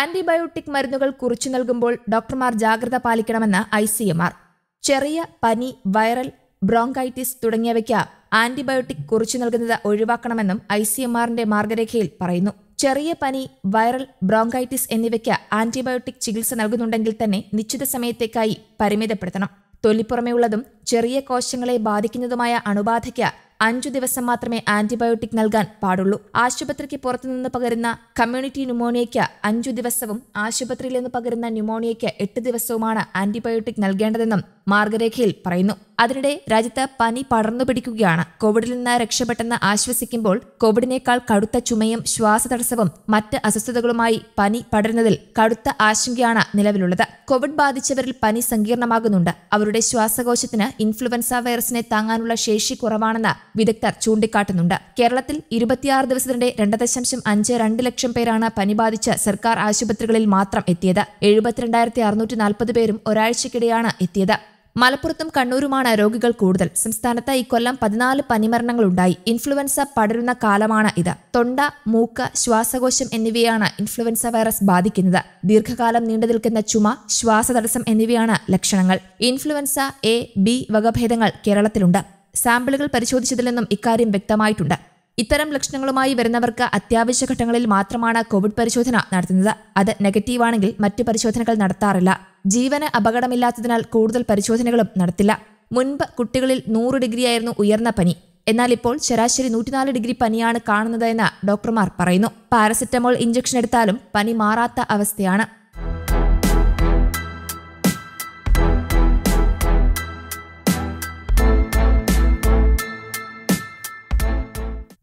antibiotic മരുന്നുകൾ കുറിച്ചു നൽകുമ്പോൾ ഡോക്ടർമാർ ജാഗ്രത പാലിക്കണമെന്ന് ഐ സി എം ആർ ചെറിയ പനി വൈറൽ ബ്രോങ്കൈറ്റിസ് തുടങ്ങിയവയ്ക്ക് ആന്റിബയോട്ടിക് കുറിച്ചു നൽകുന്നത് ഒഴിവാക്കണമെന്നും ഐ സി എം ആറിന്റെ മാർഗരേഖയിൽ പറയുന്നു ചെറിയ പനി വൈറൽ ബ്രോങ്കൈറ്റിസ് എന്നിവയ്ക്ക് ആന്റിബയോട്ടിക് ചികിത്സ നൽകുന്നുണ്ടെങ്കിൽ തന്നെ നിശ്ചിത സമയത്തേക്കായി പരിമിതപ്പെടുത്തണം തൊലിപ്പുറമേയുള്ളതും ചെറിയ കോശങ്ങളെ ബാധിക്കുന്നതുമായ അണുബാധയ്ക്ക് അഞ്ചു ദിവസം മാത്രമേ ആന്റിബയോട്ടിക് നൽകാൻ പാടുള്ളൂ ആശുപത്രിക്ക് പുറത്തുനിന്ന് പകരുന്ന കമ്മ്യൂണിറ്റി ന്യൂമോണിയയ്ക്ക് അഞ്ചു ദിവസവും ആശുപത്രിയിൽ നിന്ന് പകരുന്ന ന്യൂമോണിയയ്ക്ക് എട്ട് ദിവസവുമാണ് ആന്റിബയോട്ടിക് നൽകേണ്ടതെന്നും മാർഗരേഖയിൽ പറയുന്നു അതിനിടെ രാജ്യത്ത് പനി പടർന്നു പിടിക്കുകയാണ് കോവിഡിൽ നിന്ന് രക്ഷപ്പെട്ടെന്ന് ആശ്വസിക്കുമ്പോൾ കോവിഡിനേക്കാൾ കടുത്ത ചുമയും ശ്വാസതടസ്സവും മറ്റ് അസ്വസ്ഥതകളുമായി പനി പടരുന്നതിൽ കടുത്ത ആശങ്കയാണ് നിലവിലുള്ളത് കോവിഡ് ബാധിച്ചവരിൽ പനി സങ്കീർണമാകുന്നുണ്ട് അവരുടെ ശ്വാസകോശത്തിന് ഇൻഫ്ലുവൻസ വൈറസിനെ താങ്ങാനുള്ള ശേഷി കുറവാണെന്ന് വിദഗ്ധർ ചൂണ്ടിക്കാട്ടുന്നുണ്ട് കേരളത്തിൽ ഇരുപത്തിയാറ് ദിവസത്തിനിടെ രണ്ട് ദശാംശം അഞ്ച് രണ്ട് ലക്ഷം പേരാണ് പനി ബാധിച്ച് സർക്കാർ ആശുപത്രികളിൽ മാത്രം എത്തിയത് എഴുപത്തിരണ്ടായിരത്തി അറുന്നൂറ്റി നാൽപ്പത് പേരും ഒരാഴ്ചക്കിടെയാണ് എത്തിയത് മലപ്പുറത്തും കണ്ണൂരുമാണ് രോഗികൾ കൂടുതൽ സംസ്ഥാനത്ത് ഇക്കൊല്ലം പതിനാല് പനിമരണങ്ങളുണ്ടായി ഇൻഫ്ലുവൻസ പടരുന്ന കാലമാണ് ഇത് തൊണ്ട മൂക്ക് ശ്വാസകോശം എന്നിവയാണ് ഇൻഫ്ലുവൻസ വൈറസ് ബാധിക്കുന്നത് ദീർഘകാലം നീണ്ടുനിൽക്കുന്ന ചുമ ശ്വാസതടസ്സം എന്നിവയാണ് ലക്ഷണങ്ങൾ ഇൻഫ്ലുവൻസ എ ബി വകഭേദങ്ങൾ കേരളത്തിലുണ്ട് സാമ്പിളുകൾ പരിശോധിച്ചതിൽ നിന്നും ഇക്കാര്യം വ്യക്തമായിട്ടുണ്ട് ഇത്തരം ലക്ഷണങ്ങളുമായി വരുന്നവർക്ക് അത്യാവശ്യ ഘട്ടങ്ങളിൽ മാത്രമാണ് കോവിഡ് പരിശോധന നടത്തുന്നത് അത് നെഗറ്റീവാണെങ്കിൽ മറ്റു പരിശോധനകൾ നടത്താറില്ല ജീവന് അപകടമില്ലാത്തതിനാൽ കൂടുതൽ പരിശോധനകളും നടത്തില്ല മുൻപ് കുട്ടികളിൽ നൂറ് ഡിഗ്രിയായിരുന്നു ഉയർന്ന പനി എന്നാൽ ഇപ്പോൾ ശരാശരി നൂറ്റിനാല് ഡിഗ്രി പനിയാണ് കാണുന്നതെന്ന് ഡോക്ടർമാർ പറയുന്നു പാരസെറ്റമോൾ ഇഞ്ചക്ഷൻ എടുത്താലും പനി മാറാത്ത അവസ്ഥയാണ്